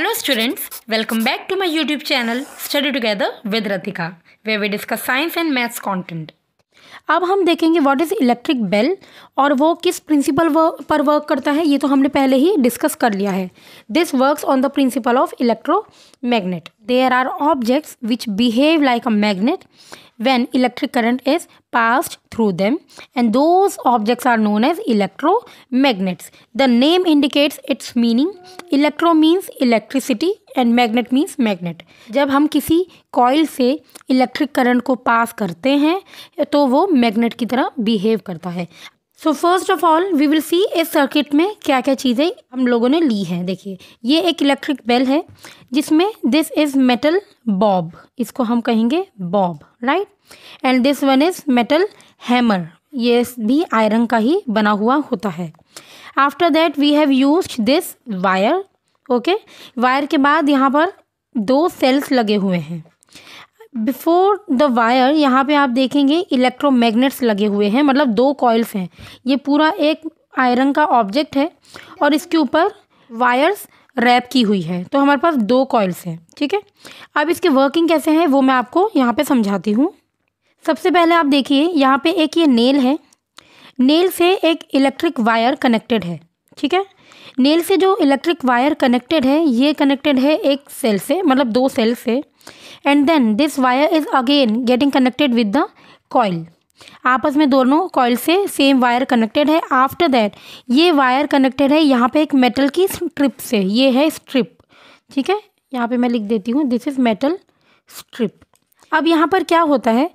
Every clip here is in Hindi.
Hello students, welcome back to my YouTube channel Study Together with Ratika where we discuss science and maths content. अब हम देखेंगे व्हाट इज़ इलेक्ट्रिक बेल और वो किस प्रिंसिपल पर वर्क करता है ये तो हमने पहले ही डिस्कस कर लिया है this works on the principle of electromagnet there are objects which behave like a magnet when electric current is passed through them and those objects are known as electro the name indicates its meaning electro means electricity and magnet means magnet जब हम किसी कॉयल से इलेक्ट्रिक करंट को पास करते हैं तो वो मैग्नेट की तरह बिहेव करता है so first of all we will see इस सर्किट में क्या क्या चीज़ें हम लोगों ने ली हैं देखिए ये एक इलेक्ट्रिक बेल है जिसमें दिस इज़ मेटल बॉब इसको हम कहेंगे bob right and this one is metal hammer ये भी आयरन का ही बना हुआ होता है after that we have use this wire okay wire के बाद यहाँ पर दो सेल्स लगे हुए हैं बिफोर द वायर यहाँ पे आप देखेंगे इलेक्ट्रोमैग्नेट्स लगे हुए हैं मतलब दो कॉयल्स हैं ये पूरा एक आयरन का ऑब्जेक्ट है और इसके ऊपर वायर्स रैप की हुई है तो हमारे पास दो कॉयल्स हैं ठीक है अब इसके वर्किंग कैसे हैं वो मैं आपको यहाँ पे समझाती हूँ सबसे पहले आप देखिए यहाँ पे एक ये नेल है नेल से एक इलेक्ट्रिक वायर कनेक्टेड है ठीक है नेल से जो इलेक्ट्रिक वायर कनेक्टेड है ये कनेक्टेड है एक सेल से मतलब दो सेल से and then this wire is again getting connected with the coil आपस में दोनों कॉयल से सेम वायर कनेक्टेड है आफ्टर दैट ये वायर कनेक्टेड है यहाँ पे एक मेटल की स्ट्रिप से ये है स्ट्रिप ठीक है यहाँ पे मैं लिख देती हूँ दिस इज़ मेटल स्ट्रिप अब यहाँ पर क्या होता है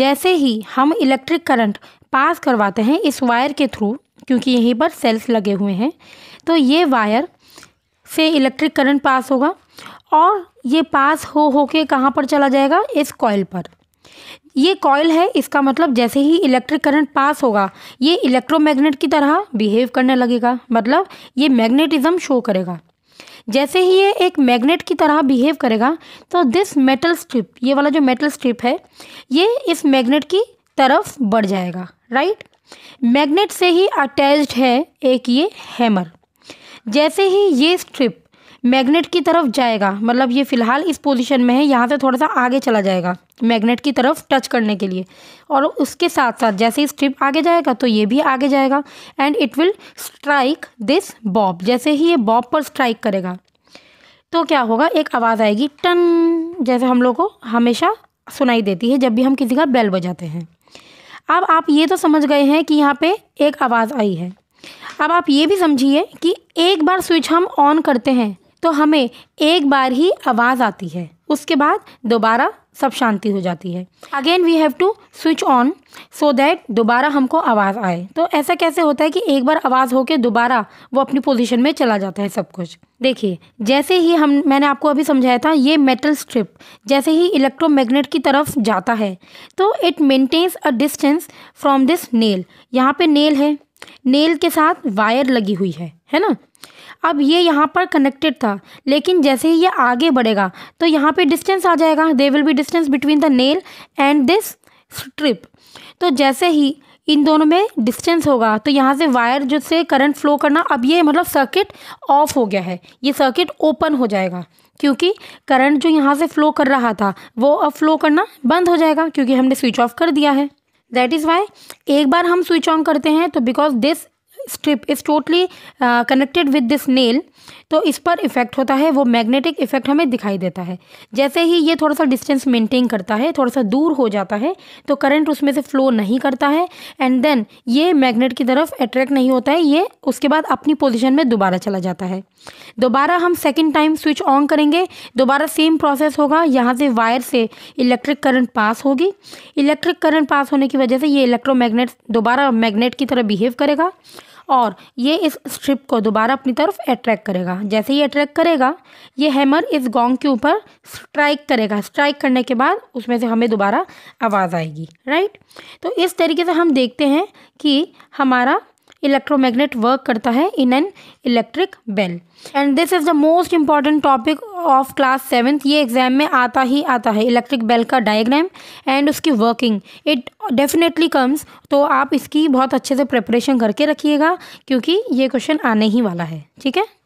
जैसे ही हम इलेक्ट्रिक करंट पास करवाते हैं इस वायर के थ्रू क्योंकि यहीं पर सेल्स लगे हुए हैं तो ये वायर से इलेक्ट्रिक करंट पास होगा और ये पास हो हो के कहाँ पर चला जाएगा इस कॉयल पर ये कॉयल है इसका मतलब जैसे ही इलेक्ट्रिक करंट पास होगा ये इलेक्ट्रोमैग्नेट की तरह बिहेव करने लगेगा मतलब ये मैग्नेटिज़्म शो करेगा जैसे ही ये एक मैग्नेट की तरह बिहेव करेगा तो दिस मेटल स्ट्रिप ये वाला जो मेटल स्ट्रिप है ये इस मैग्नेट की तरफ बढ़ जाएगा राइट मैग्नेट से ही अटैच्ड है एक ये हैमर जैसे ही ये स्ट्रिप मैग्नेट की तरफ जाएगा मतलब ये फ़िलहाल इस पोजीशन में है यहाँ से थोड़ा सा आगे चला जाएगा मैग्नेट की तरफ टच करने के लिए और उसके साथ साथ जैसे स्ट्रिप आगे जाएगा तो ये भी आगे जाएगा and it will strike this bob जैसे ही ये बॉब पर स्ट्राइक करेगा तो क्या होगा एक आवाज़ आएगी टन जैसे हम लोग को हमेशा सुनाई देती है जब भी हम किसी का बेल बजाते हैं अब आप ये तो समझ गए हैं कि यहाँ पे एक आवाज़ आई है अब आप ये भी समझिए कि एक बार स्विच हम ऑन करते हैं तो हमें एक बार ही आवाज़ आती है उसके बाद दोबारा सब शांति हो जाती है again we have to switch on so that दोबारा हमको आवाज़ आए तो ऐसा कैसे होता है कि एक बार आवाज़ होके दोबारा वो अपनी पोजीशन में चला जाता है सब कुछ देखिए जैसे ही हम मैंने आपको अभी समझाया था ये मेटल स्ट्रिप जैसे ही इलेक्ट्रोमैग्नेट की तरफ जाता है तो it maintains a distance from this nail यहाँ पे नेल है नेल के साथ वायर लगी हुई है है ना अब ये यहाँ पर कनेक्टेड था लेकिन जैसे ही ये आगे बढ़ेगा तो यहाँ पे डिस्टेंस आ जाएगा they will be distance between the nail and this strip तो जैसे ही इन दोनों में डिस्टेंस होगा तो यहाँ से वायर जो से करंट फ्लो करना अब ये मतलब सर्किट ऑफ हो गया है ये सर्किट ओपन हो जाएगा क्योंकि करंट जो यहाँ से फ्लो कर रहा था वो अब फ्लो करना बंद हो जाएगा क्योंकि हमने स्विच ऑफ कर दिया है दैट इज़ वाई एक बार हम स्विच ऑन करते हैं तो because this strip is totally connected with this nail तो इस पर इफेक्ट होता है वो मैग्नेटिक इफेक्ट हमें दिखाई देता है जैसे ही ये थोड़ा सा डिस्टेंस मेंटेन करता है थोड़ा सा दूर हो जाता है तो करंट उसमें से फ्लो नहीं करता है एंड देन ये मैग्नेट की तरफ अट्रैक्ट नहीं होता है ये उसके बाद अपनी पोजिशन में दोबारा चला जाता है दोबारा हम सेकेंड टाइम स्विच ऑन करेंगे दोबारा सेम प्रोसेस होगा यहाँ से वायर से इलेक्ट्रिक करंट पास होगी इलेक्ट्रिक करंट पास होने की वजह से ये इलेक्ट्रोमैग्नेट दोबारा मैग्नेट की तरह बिहेव करेगा और ये इस स्ट्रिप को दोबारा अपनी तरफ अट्रैक्ट करेगा जैसे ही अट्रैक्ट करेगा ये हैमर इस गोंग के ऊपर स्ट्राइक करेगा स्ट्राइक करने के बाद उसमें से हमें दोबारा आवाज़ आएगी राइट तो इस तरीके से हम देखते हैं कि हमारा इलेक्ट्रोमैग्नेट वर्क करता है in an electric bell and this is the most important topic of class seventh ये एग्ज़ाम में आता ही आता है इलेक्ट्रिक बेल का डायग्राम एंड उसकी वर्किंग इट डेफिनेटली कम्स तो आप इसकी बहुत अच्छे से प्रिपरेशन करके रखिएगा क्योंकि ये क्वेश्चन आने ही वाला है ठीक है